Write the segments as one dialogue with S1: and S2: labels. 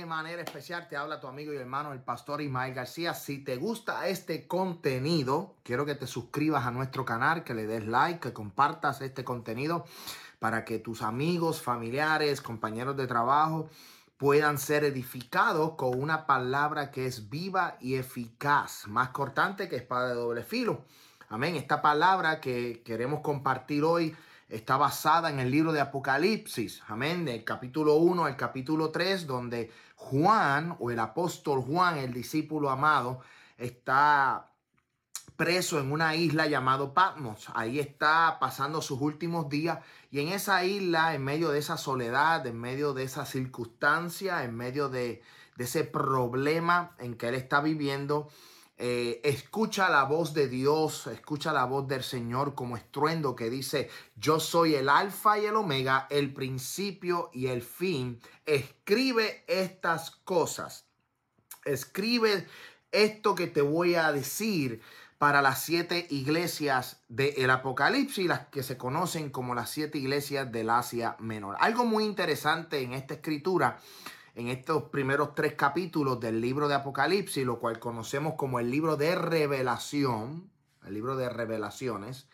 S1: de manera especial te habla tu amigo y hermano, el pastor Ismael García. Si te gusta este contenido, quiero que te suscribas a nuestro canal, que le des like, que compartas este contenido para que tus amigos, familiares, compañeros de trabajo puedan ser edificados con una palabra que es viva y eficaz, más cortante que espada de doble filo. Amén. Esta palabra que queremos compartir hoy está basada en el libro de Apocalipsis, amén, del capítulo 1 al capítulo 3, donde Juan o el apóstol Juan, el discípulo amado, está preso en una isla llamado Patmos. Ahí está pasando sus últimos días y en esa isla, en medio de esa soledad, en medio de esa circunstancia, en medio de, de ese problema en que él está viviendo, eh, escucha la voz de Dios, escucha la voz del Señor como estruendo que dice, yo soy el alfa y el omega, el principio y el fin. Escribe estas cosas. Escribe esto que te voy a decir para las siete iglesias del Apocalipsis, las que se conocen como las siete iglesias del Asia Menor. Algo muy interesante en esta escritura en estos primeros tres capítulos del libro de Apocalipsis, lo cual conocemos como el libro de revelación, el libro de revelaciones,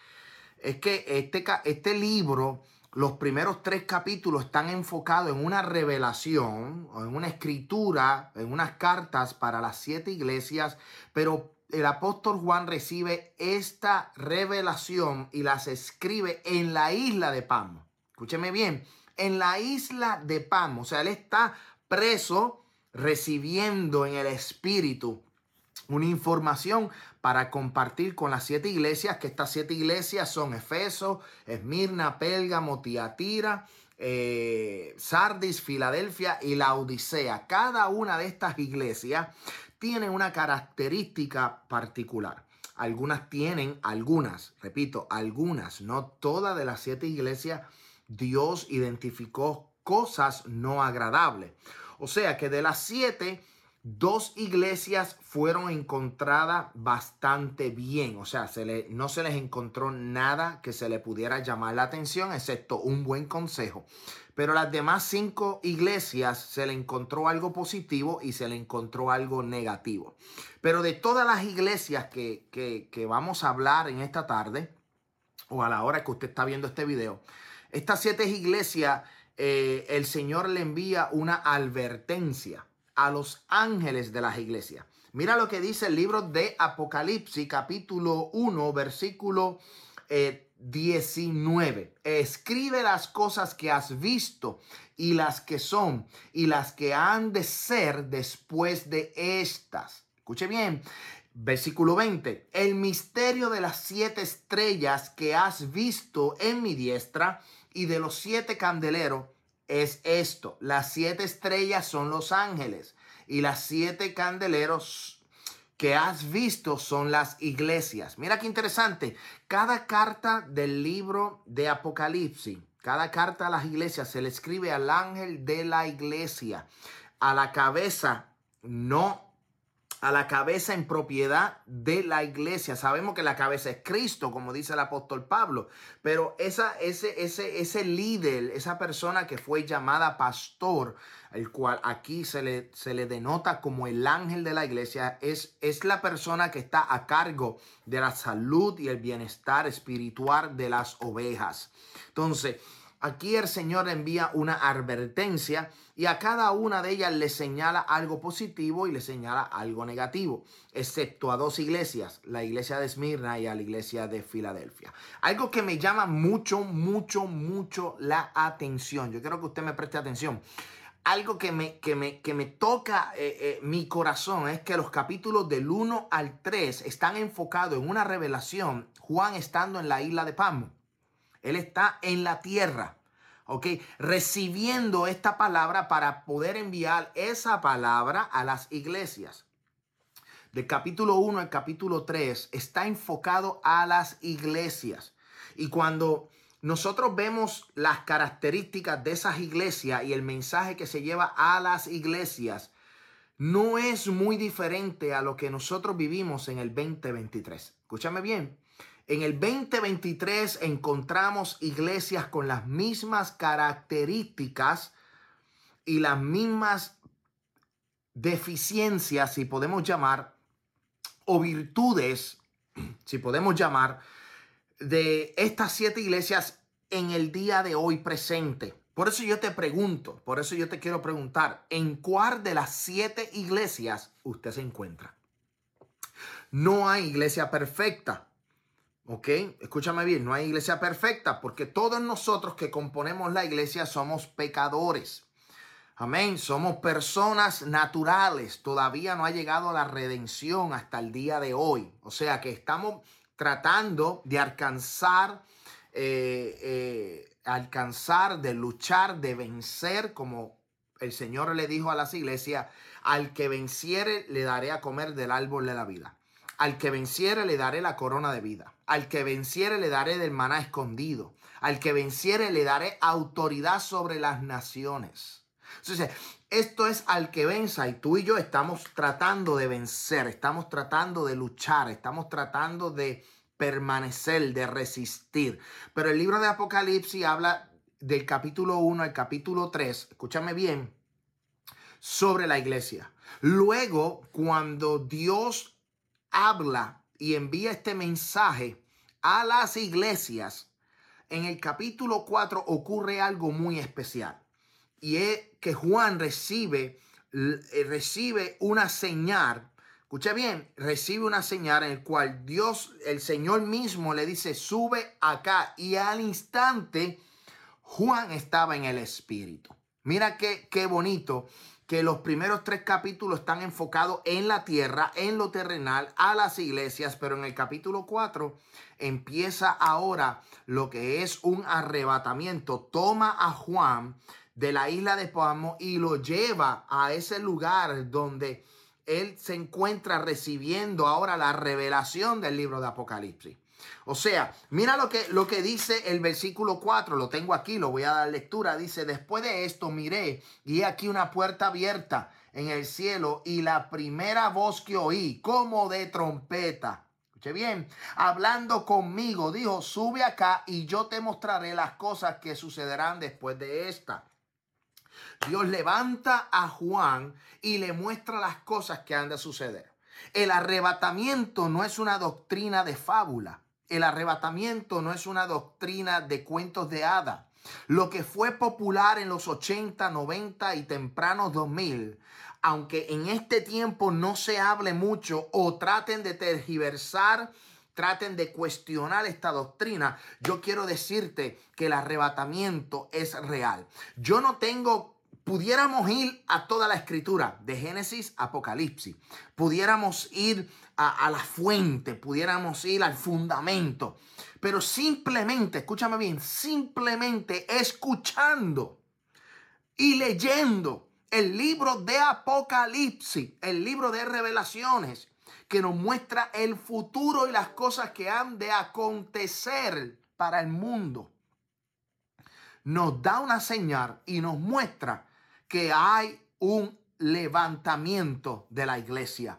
S1: es que este, este libro, los primeros tres capítulos están enfocados en una revelación, o en una escritura, en unas cartas para las siete iglesias, pero el apóstol Juan recibe esta revelación y las escribe en la isla de Pamo. Escúcheme bien, en la isla de Pamo. O sea, él está preso recibiendo en el espíritu una información para compartir con las siete iglesias, que estas siete iglesias son Efeso, Esmirna, Pérgamo, Tiatira, eh, Sardis, Filadelfia y la Odisea. Cada una de estas iglesias tiene una característica particular. Algunas tienen, algunas, repito, algunas, no todas de las siete iglesias, Dios identificó cosas no agradables. O sea que de las siete, dos iglesias fueron encontradas bastante bien. O sea, no se les encontró nada que se le pudiera llamar la atención, excepto un buen consejo. Pero las demás cinco iglesias se le encontró algo positivo y se le encontró algo negativo. Pero de todas las iglesias que, que vamos a hablar en esta tarde, o a la hora que usted está viendo este video, estas siete iglesias eh, el Señor le envía una advertencia a los ángeles de las iglesias. Mira lo que dice el libro de Apocalipsis, capítulo 1, versículo 19. Eh, Escribe las cosas que has visto y las que son y las que han de ser después de estas. Escuche bien. Versículo 20. El misterio de las siete estrellas que has visto en mi diestra y de los siete candeleros es esto. Las siete estrellas son los ángeles y las siete candeleros que has visto son las iglesias. Mira qué interesante. Cada carta del libro de Apocalipsis, cada carta a las iglesias se le escribe al ángel de la iglesia. A la cabeza no a la cabeza en propiedad de la iglesia. Sabemos que la cabeza es Cristo, como dice el apóstol Pablo, pero esa, ese, ese, líder, esa persona que fue llamada pastor, el cual aquí se le, se le denota como el ángel de la iglesia, es, es la persona que está a cargo de la salud y el bienestar espiritual de las ovejas. Entonces, Aquí el Señor envía una advertencia y a cada una de ellas le señala algo positivo y le señala algo negativo, excepto a dos iglesias, la iglesia de Esmirna y a la iglesia de Filadelfia. Algo que me llama mucho, mucho, mucho la atención. Yo quiero que usted me preste atención. Algo que me, que me, que me toca eh, eh, mi corazón es que los capítulos del 1 al 3 están enfocados en una revelación, Juan estando en la isla de Pamo. Él está en la tierra. ¿ok? Recibiendo esta palabra para poder enviar esa palabra a las iglesias. Del capítulo 1 al capítulo 3 está enfocado a las iglesias. Y cuando nosotros vemos las características de esas iglesias y el mensaje que se lleva a las iglesias, no es muy diferente a lo que nosotros vivimos en el 2023. Escúchame bien, en el 2023 encontramos iglesias con las mismas características y las mismas deficiencias, si podemos llamar, o virtudes, si podemos llamar, de estas siete iglesias en el día de hoy presente. Por eso yo te pregunto, por eso yo te quiero preguntar, ¿en cuál de las siete iglesias usted se encuentra? No hay iglesia perfecta. ¿Ok? Escúchame bien, no hay iglesia perfecta porque todos nosotros que componemos la iglesia somos pecadores. Amén. Somos personas naturales. Todavía no ha llegado la redención hasta el día de hoy. O sea que estamos tratando de alcanzar, eh, eh, alcanzar, de luchar, de vencer, como el Señor le dijo a las iglesias, al que venciere le daré a comer del árbol de la vida. Al que venciere le daré la corona de vida. Al que venciere le daré del maná escondido. Al que venciere le daré autoridad sobre las naciones. Entonces, esto es al que venza y tú y yo estamos tratando de vencer, estamos tratando de luchar, estamos tratando de permanecer, de resistir. Pero el libro de Apocalipsis habla del capítulo 1 al capítulo 3, escúchame bien, sobre la iglesia. Luego, cuando Dios habla y envía este mensaje, a las iglesias, en el capítulo 4 ocurre algo muy especial. Y es que Juan recibe, eh, recibe una señal. Escucha bien, recibe una señal en el cual Dios, el Señor mismo le dice, sube acá. Y al instante, Juan estaba en el Espíritu. Mira qué, qué bonito que los primeros tres capítulos están enfocados en la tierra, en lo terrenal, a las iglesias, pero en el capítulo 4 empieza ahora lo que es un arrebatamiento. Toma a Juan de la isla de Poamo y lo lleva a ese lugar donde él se encuentra recibiendo ahora la revelación del libro de Apocalipsis. O sea, mira lo que, lo que dice el versículo 4, lo tengo aquí, lo voy a dar lectura. Dice, después de esto miré y aquí una puerta abierta en el cielo y la primera voz que oí como de trompeta. Escuche bien, hablando conmigo, dijo, sube acá y yo te mostraré las cosas que sucederán después de esta. Dios levanta a Juan y le muestra las cosas que han de suceder. El arrebatamiento no es una doctrina de fábula. El arrebatamiento no es una doctrina de cuentos de hadas. Lo que fue popular en los 80, 90 y tempranos 2000, aunque en este tiempo no se hable mucho o traten de tergiversar, traten de cuestionar esta doctrina, yo quiero decirte que el arrebatamiento es real. Yo no tengo pudiéramos ir a toda la escritura, de Génesis Apocalipsis, pudiéramos ir a, a, la fuente, pudiéramos ir al fundamento, pero simplemente, escúchame bien, simplemente escuchando y leyendo el libro de Apocalipsis, el libro de revelaciones, que nos muestra el futuro y las cosas que han de acontecer para el mundo nos da una señal y nos muestra que hay un levantamiento de la iglesia.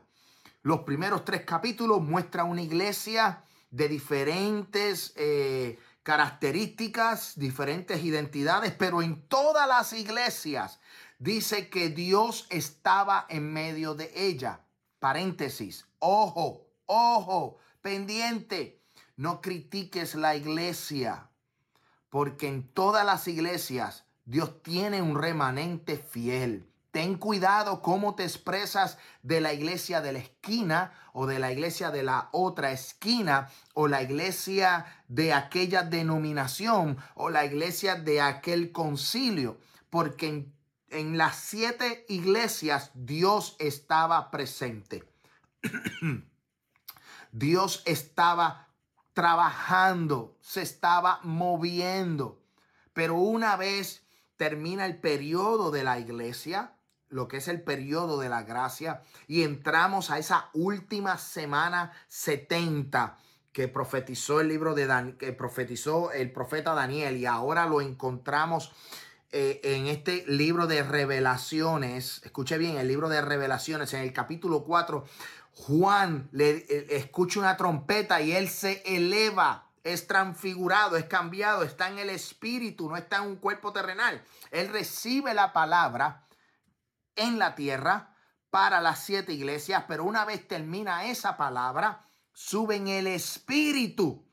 S1: Los primeros tres capítulos muestran una iglesia de diferentes eh, características, diferentes identidades, pero en todas las iglesias dice que Dios estaba en medio de ella. Paréntesis, ojo, ojo, pendiente. No critiques la iglesia, porque en todas las iglesias Dios tiene un remanente fiel. Ten cuidado cómo te expresas de la iglesia de la esquina o de la iglesia de la otra esquina o la iglesia de aquella denominación o la iglesia de aquel concilio, porque en, las siete iglesias Dios estaba presente. Dios estaba trabajando, se estaba moviendo, pero una vez termina el periodo de la iglesia, lo que es el periodo de la gracia, y entramos a esa última semana 70 que profetizó el libro de Dan, que profetizó el profeta Daniel y ahora lo encontramos eh, en este libro de revelaciones. Escuche bien, el libro de revelaciones en el capítulo 4, Juan le eh, escucha una trompeta y él se eleva es transfigurado, es cambiado, está en el espíritu, no está en un cuerpo terrenal. Él recibe la palabra en la tierra para las siete iglesias, pero una vez termina esa palabra, sube en el espíritu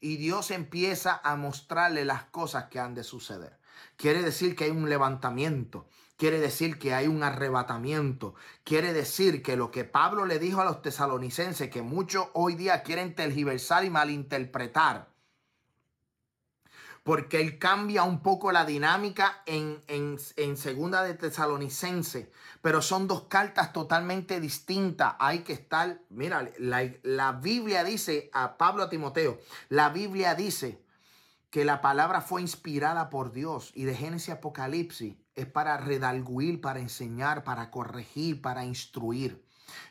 S1: y Dios empieza a mostrarle las cosas que han de suceder. Quiere decir que hay un levantamiento, quiere decir que hay un arrebatamiento, quiere decir que lo que Pablo le dijo a los tesalonicenses, que muchos hoy día quieren tergiversar y malinterpretar, porque él cambia un poco la dinámica en, segunda de tesalonicense, pero son dos cartas totalmente distintas. Hay que estar, mira, la, la Biblia dice a Pablo a Timoteo, la Biblia dice que la palabra fue inspirada por Dios y de Génesis Apocalipsis es para redalguir, para enseñar, para corregir, para instruir.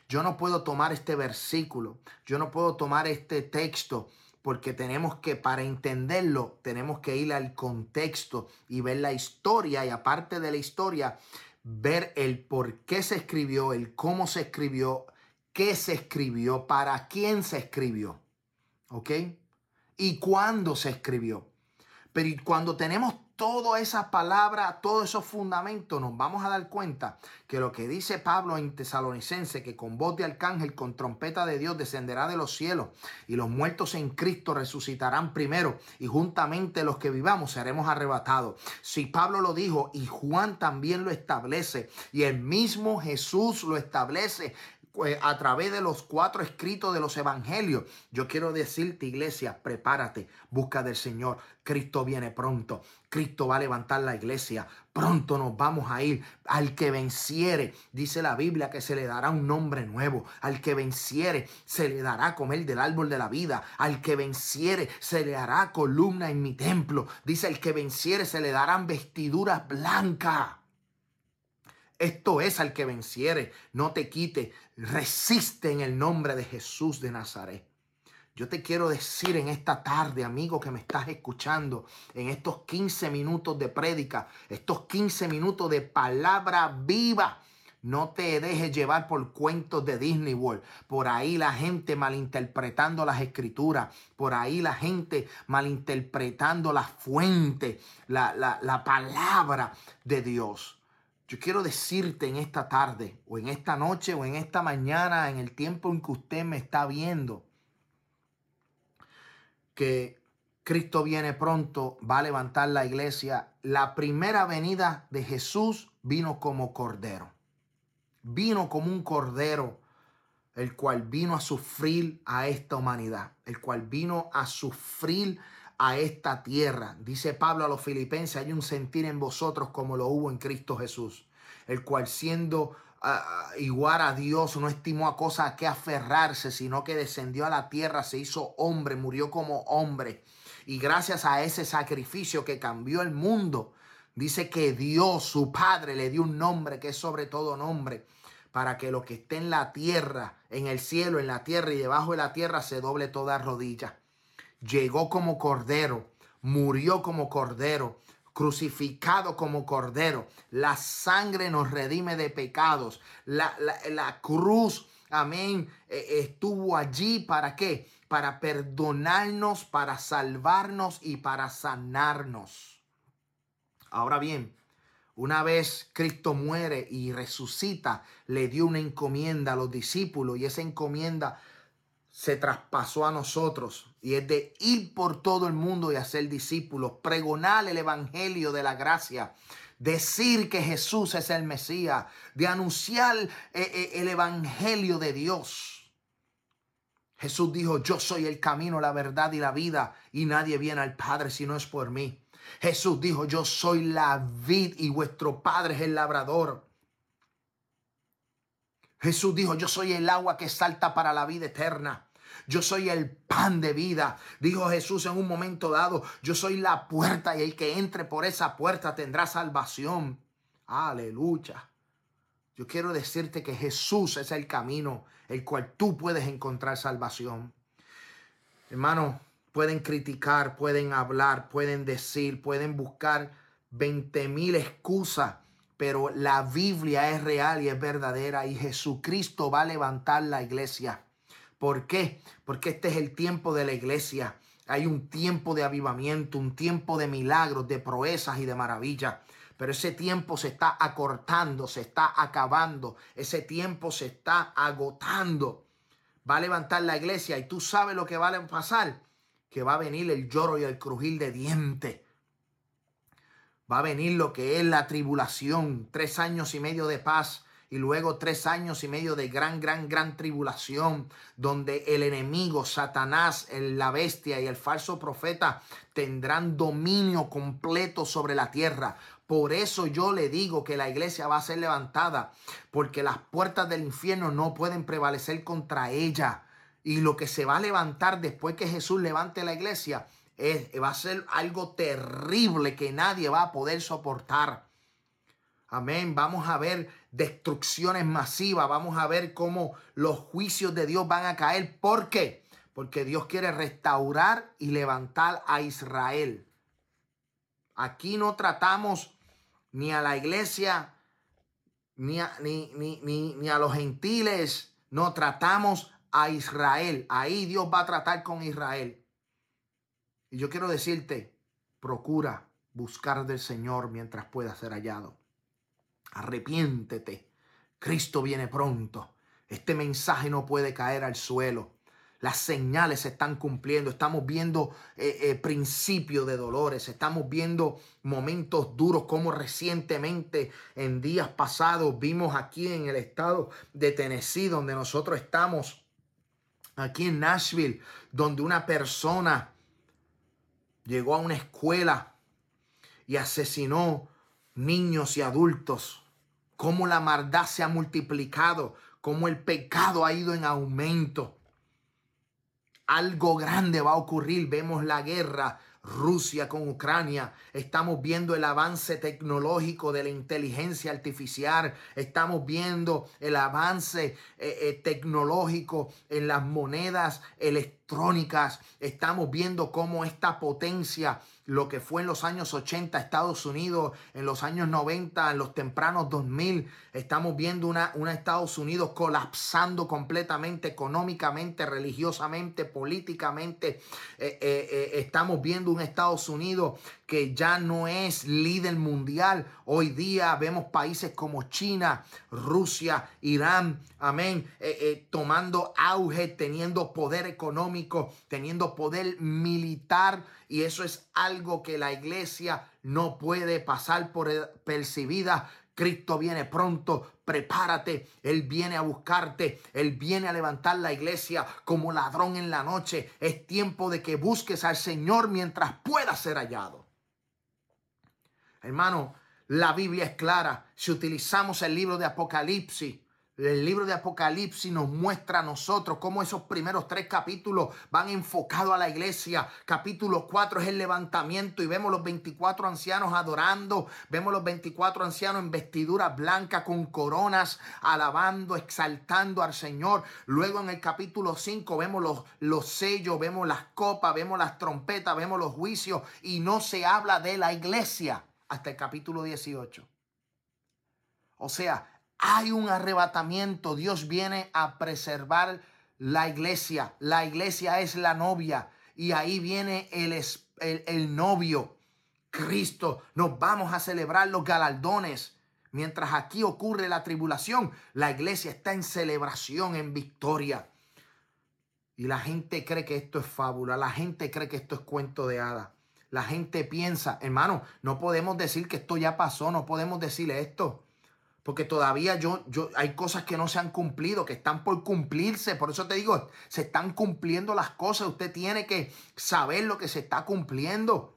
S1: Yo no puedo tomar este versículo, yo no puedo tomar este texto porque tenemos que, para entenderlo, tenemos que ir al contexto y ver la historia y aparte de la historia, ver el por qué se escribió, el cómo se escribió, qué se escribió, para quién se escribió, ¿ok? Y cuándo se escribió. Pero cuando tenemos todas esas palabras, todos esos fundamentos, nos vamos a dar cuenta que lo que dice Pablo en Tesalonicense, que con voz de arcángel, con trompeta de Dios descenderá de los cielos y los muertos en Cristo resucitarán primero y juntamente los que vivamos seremos arrebatados. Si Pablo lo dijo y Juan también lo establece y el mismo Jesús lo establece eh, a través de los cuatro escritos de los evangelios. Yo quiero decirte, iglesia, prepárate, busca del Señor. Cristo viene pronto. Cristo va a levantar la iglesia. Pronto nos vamos a ir. Al que venciere, dice la Biblia, que se le dará un nombre nuevo. Al que venciere, se le dará comer del árbol de la vida. Al que venciere, se le hará columna en mi templo. Dice, el que venciere, se le darán vestiduras blancas. Esto es al que venciere, no te quite, resiste en el nombre de Jesús de Nazaret. Yo te quiero decir en esta tarde, amigo que me estás escuchando, en estos 15 minutos de prédica, estos 15 minutos de palabra viva. No te dejes llevar por cuentos de Disney World. Por ahí la gente malinterpretando las escrituras. Por ahí la gente malinterpretando la fuente, la, la palabra de Dios. Yo quiero decirte en esta tarde o en esta noche o en esta mañana, en el tiempo en que usted me está viendo, que Cristo viene pronto, va a levantar la iglesia. La primera venida de Jesús vino como cordero. Vino como un cordero, el cual vino a sufrir a esta humanidad, el cual vino a sufrir a esta tierra. Dice Pablo a los filipenses, hay un sentir en vosotros como lo hubo en Cristo Jesús, el cual siendo ah, ah, igual a Dios no estimó a cosa a que aferrarse, sino que descendió a la tierra, se hizo hombre, murió como hombre. Y gracias a ese sacrificio que cambió el mundo, dice que Dios, su Padre, le dio un nombre que es sobre todo nombre para que lo que esté en la tierra, en el cielo, en la tierra y debajo de la tierra se doble toda rodilla llegó como cordero, murió como cordero, crucificado como cordero. La sangre nos redime de pecados. La, la, cruz, amén, e, estuvo allí para qué? Para perdonarnos, para salvarnos y para sanarnos. Ahora bien, una vez Cristo muere y resucita, le dio una encomienda a los discípulos y esa encomienda se traspasó a nosotros y es de ir por todo el mundo y hacer discípulos, pregonar el Evangelio de la gracia, decir que Jesús es el Mesías, de anunciar eh, eh, el Evangelio de Dios. Jesús dijo, yo soy el camino, la verdad y la vida, y nadie viene al Padre si no es por mí. Jesús dijo, yo soy la vid y vuestro Padre es el labrador. Jesús dijo, yo soy el agua que salta para la vida eterna. Yo soy el pan de vida, dijo Jesús en un momento dado. Yo soy la puerta y el que entre por esa puerta tendrá salvación. Aleluya. Yo quiero decirte que Jesús es el camino el cual tú puedes encontrar salvación. Hermano, pueden criticar, pueden hablar, pueden decir, pueden buscar 20 mil excusas pero la Biblia es real y es verdadera y Jesucristo va a levantar la iglesia. ¿Por qué? Porque este es el tiempo de la iglesia. Hay un tiempo de avivamiento, un tiempo de milagros, de proezas y de maravillas. Pero ese tiempo se está acortando, se está acabando, ese tiempo se está agotando. Va a levantar la iglesia y tú sabes lo que va a pasar, que va a venir el lloro y el crujir de dientes Va a venir lo que es la tribulación, tres años y medio de paz y luego tres años y medio de gran, gran, gran tribulación, donde el enemigo, Satanás, la bestia y el falso profeta tendrán dominio completo sobre la tierra. Por eso yo le digo que la iglesia va a ser levantada, porque las puertas del infierno no pueden prevalecer contra ella. Y lo que se va a levantar después que Jesús levante la iglesia va a ser algo terrible que nadie va a poder soportar. Amén. Vamos a ver destrucciones masivas. Vamos a ver cómo los juicios de Dios van a caer. ¿Por qué? Porque Dios quiere restaurar y levantar a Israel. Aquí no tratamos ni a la iglesia, ni ni a los gentiles. No tratamos a Israel. Ahí Dios va a tratar con Israel. Y yo quiero decirte, procura buscar del Señor mientras pueda ser hallado. Arrepiéntete. Cristo viene pronto. Este mensaje no puede caer al suelo. Las señales se están cumpliendo. Estamos viendo el eh, eh, principio de dolores. Estamos viendo momentos duros como recientemente en días pasados vimos aquí en el estado de Tennessee, donde nosotros estamos, aquí en Nashville, donde una persona llegó a una escuela y asesinó niños y adultos. Cómo la maldad se ha multiplicado, cómo el pecado ha ido en aumento. Algo grande va a ocurrir. Vemos la guerra, Rusia con Ucrania, estamos viendo el avance tecnológico de la inteligencia artificial, estamos viendo el avance eh, eh, tecnológico en las monedas electrónicas, estamos viendo cómo esta potencia lo que fue en los años 80 Estados Unidos, en los años 90, en los tempranos 2000. Estamos viendo una, una Estados Unidos colapsando completamente económicamente, religiosamente, políticamente. Eh, eh, eh, estamos viendo un Estados Unidos que ya no es líder mundial. Hoy día vemos países como China, Rusia, Irán, amén, tomando auge, teniendo poder económico, teniendo poder militar. Y eso es algo algo que la iglesia no puede pasar por percibida. Cristo viene pronto, prepárate, Él viene a buscarte, Él viene a levantar la iglesia como ladrón en la noche. Es tiempo de que busques al Señor mientras pueda ser hallado. Hermano, la Biblia es clara. Si utilizamos el libro de Apocalipsis, el libro de Apocalipsis nos muestra a nosotros cómo esos primeros tres capítulos van enfocados a la iglesia. Capítulo 4 es el levantamiento y vemos los 24 ancianos adorando, vemos los 24 ancianos en vestiduras blancas con coronas, alabando, exaltando al Señor. Luego en el capítulo 5 vemos los, los sellos, vemos las copas, vemos las trompetas, vemos los juicios y no se habla de la iglesia hasta el capítulo 18. O sea, hay un arrebatamiento. Dios viene a preservar la iglesia. La iglesia es la novia y ahí viene el, el, novio. Cristo, nos vamos a celebrar los galardones. Mientras aquí ocurre la tribulación, la iglesia está en celebración, en victoria. Y la gente cree que esto es fábula, la gente cree que esto es cuento de hadas. La gente piensa, hermano, no podemos decir que esto ya pasó, no podemos decirle esto porque todavía yo, yo, hay cosas que no se han cumplido, que están por cumplirse. Por eso te digo, se están cumpliendo las cosas. Usted tiene que saber lo que se está cumpliendo.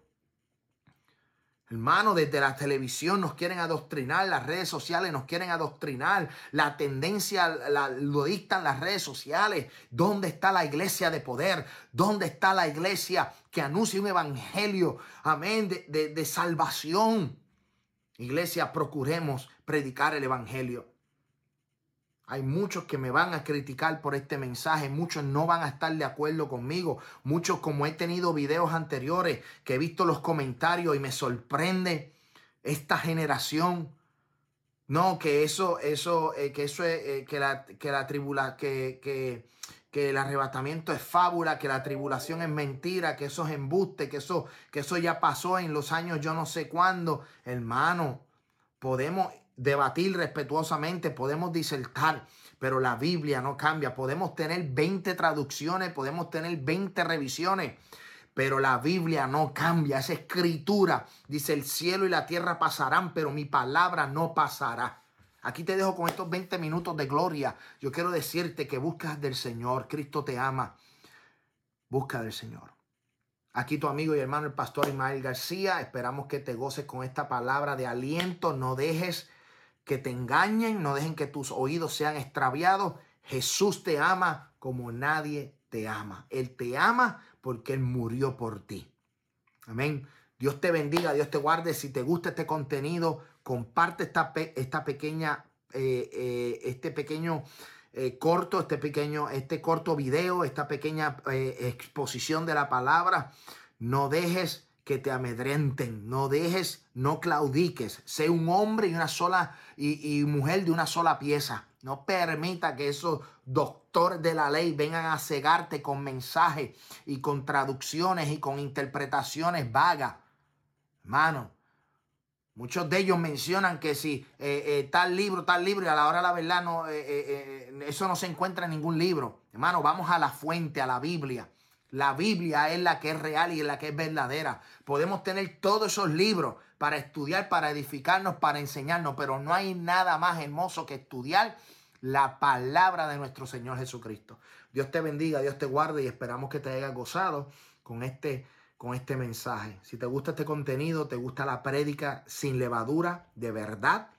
S1: Hermano, desde la televisión nos quieren adoctrinar, las redes sociales nos quieren adoctrinar, la tendencia la, lo dictan las redes sociales. ¿Dónde está la iglesia de poder? ¿Dónde está la iglesia que anuncia un evangelio, amén, de, de salvación? Iglesia, procuremos predicar el Evangelio. Hay muchos que me van a criticar por este mensaje, muchos no van a estar de acuerdo conmigo, muchos como he tenido videos anteriores que he visto los comentarios y me sorprende esta generación. No, que eso, eso, eh, que eso es, eh, que la, que la tribula, que, que, que el arrebatamiento es fábula, que la tribulación es mentira, que eso es embuste, que eso, que eso ya pasó en los años yo no sé cuándo. Hermano, podemos debatir respetuosamente, podemos disertar, pero la Biblia no cambia. Podemos tener 20 traducciones, podemos tener 20 revisiones, pero la Biblia no cambia. Esa escritura dice, el cielo y la tierra pasarán, pero mi palabra no pasará. Aquí te dejo con estos 20 minutos de gloria. Yo quiero decirte que buscas del Señor. Cristo te ama. Busca del Señor. Aquí tu amigo y hermano el pastor Ismael García. Esperamos que te goces con esta palabra de aliento. No dejes que te engañen, no dejen que tus oídos sean extraviados. Jesús te ama como nadie te ama. Él te ama porque Él murió por ti. Amén. Dios te bendiga, Dios te guarde. Si te gusta este contenido, comparte esta, esta pequeña, eh, eh, este pequeño eh, corto, este pequeño, este corto video, esta pequeña exposición de la palabra. No dejes que te amedrenten, no dejes, no claudiques, sé un hombre y una sola y, mujer de una sola pieza. No permita que esos doctores de la ley vengan a cegarte con mensajes y con traducciones y con interpretaciones vagas. Hermano, muchos de ellos mencionan que si eh, eh, tal libro, tal libro, y a la hora de la verdad no, eh, eso no se encuentra en ningún libro. Hermano, vamos a la fuente, a la Biblia. La Biblia es la que es real y es la que es verdadera. Podemos tener todos esos libros para estudiar, para edificarnos, para enseñarnos, pero no hay nada más hermoso que estudiar la palabra de nuestro Señor Jesucristo. Dios te bendiga, Dios te guarde y esperamos que te hayas gozado con este, con este mensaje. Si te gusta este contenido, te gusta la prédica sin levadura, de verdad,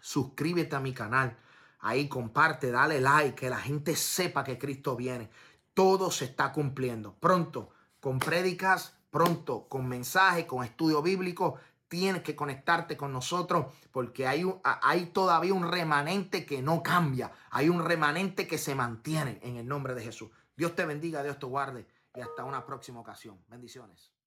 S1: suscríbete a mi canal. Ahí comparte, dale like, que la gente sepa que Cristo viene todo se está cumpliendo. Pronto, con prédicas, pronto, con mensaje, con estudio bíblico, tienes que conectarte con nosotros porque hay, hay todavía un remanente que no cambia, hay un remanente que se mantiene en el nombre de Jesús. Dios te bendiga, Dios te guarde y hasta una próxima ocasión. Bendiciones.